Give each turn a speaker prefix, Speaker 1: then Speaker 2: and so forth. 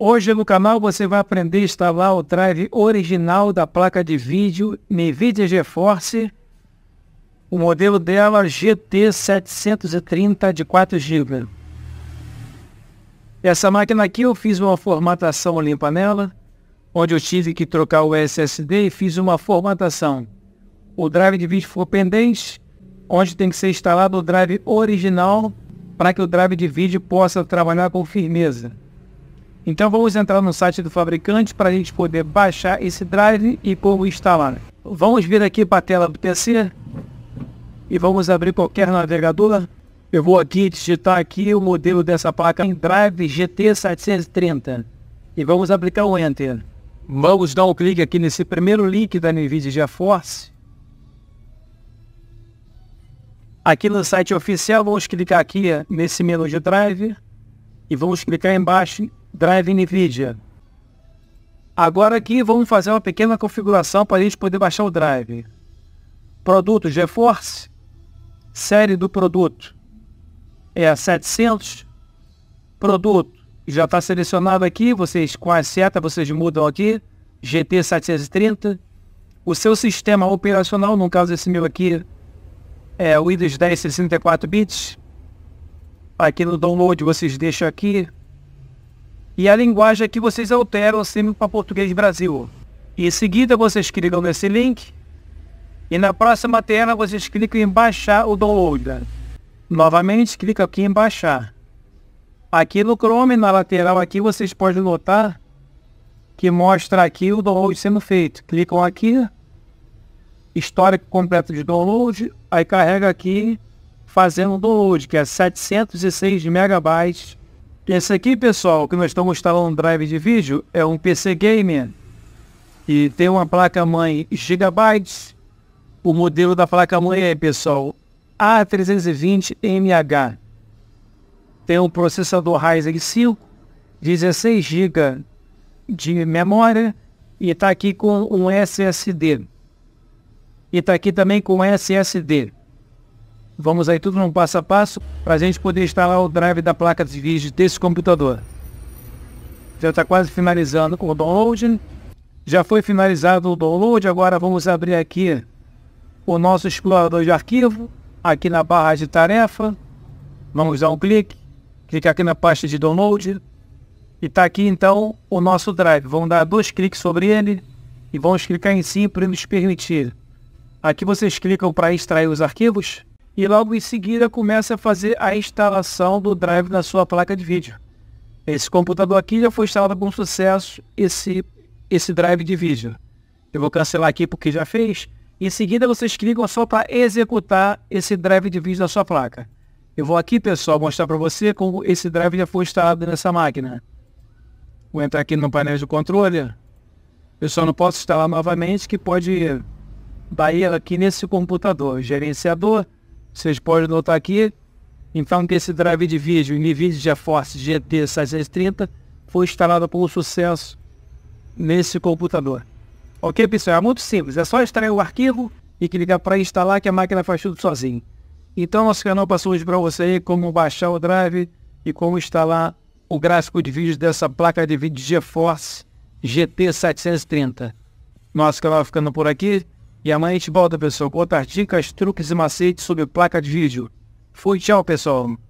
Speaker 1: Hoje no canal você vai aprender a instalar o drive original da placa de vídeo NVIDIA GeForce, o modelo dela GT730 de 4 GB. Essa máquina aqui eu fiz uma formatação limpa nela, onde eu tive que trocar o SSD e fiz uma formatação. O drive de vídeo ficou pendente, onde tem que ser instalado o drive original para que o drive de vídeo possa trabalhar com firmeza. Então vamos entrar no site do fabricante para a gente poder baixar esse drive e como instalar. Vamos vir aqui para a tela do PC e vamos abrir qualquer navegador. Eu vou aqui digitar aqui o modelo dessa placa em drive GT730 e vamos aplicar o Enter. Vamos dar um clique aqui nesse primeiro link da NVIDIA GeForce. Aqui no site oficial, vamos clicar aqui nesse menu de drive e vamos clicar embaixo Drive NVIDIA. Agora aqui vamos fazer uma pequena configuração para a gente poder baixar o drive. Produto GeForce. Série do produto é a 700. Produto já está selecionado aqui. Vocês com a seta vocês mudam aqui. GT 730. O seu sistema operacional, no caso esse meu aqui, é o Windows 10 64 bits. Aqui no download vocês deixam aqui e a linguagem que vocês alteram sempre para português Brasil. Em seguida, vocês clicam nesse link e na próxima tela vocês clicam em baixar o download. Novamente, clica aqui em baixar. Aqui no Chrome, na lateral aqui, vocês podem notar que mostra aqui o download sendo feito. Clicam aqui, histórico completo de download, aí carrega aqui fazendo o download, que é 706 megabytes esse aqui, pessoal, que nós estamos instalando um drive de vídeo, é um PC Gamer. E tem uma placa-mãe Gigabyte. O modelo da placa-mãe é, pessoal, A320MH. Tem um processador Ryzen 5, 16 GB de memória. E está aqui com um SSD. E está aqui também com SSD. Vamos aí tudo num passo a passo para a gente poder instalar o drive da placa de vídeo desse computador. Já está quase finalizando o download. Já foi finalizado o download, agora vamos abrir aqui o nosso explorador de arquivo, aqui na barra de tarefa. Vamos dar um clique, clicar aqui na pasta de download. E está aqui então o nosso drive. Vamos dar dois cliques sobre ele e vamos clicar em sim para nos permitir. Aqui vocês clicam para extrair os arquivos e logo em seguida começa a fazer a instalação do drive na sua placa de vídeo. Esse computador aqui já foi instalado com sucesso esse, esse drive de vídeo. Eu vou cancelar aqui porque já fez. Em seguida vocês clicam só para executar esse drive de vídeo da sua placa. Eu vou aqui pessoal mostrar para você como esse drive já foi instalado nessa máquina. Vou entrar aqui no painel de controle. Eu só não posso instalar novamente que pode dar aqui nesse computador. Gerenciador, vocês podem notar aqui, então que esse drive de vídeo NVIDIA GeForce GT 630 foi instalado com sucesso nesse computador. Ok, pessoal? É muito simples. É só extrair o arquivo e clicar para instalar que a máquina faz tudo sozinho. Então, nosso canal passou hoje para você como baixar o drive e como instalar o gráfico de vídeo dessa placa de vídeo GeForce GT730. Nosso canal ficando por aqui. E amanhã a gente volta, pessoal, com outras dicas, truques e macetes sobre placa de vídeo. Fui, tchau, pessoal.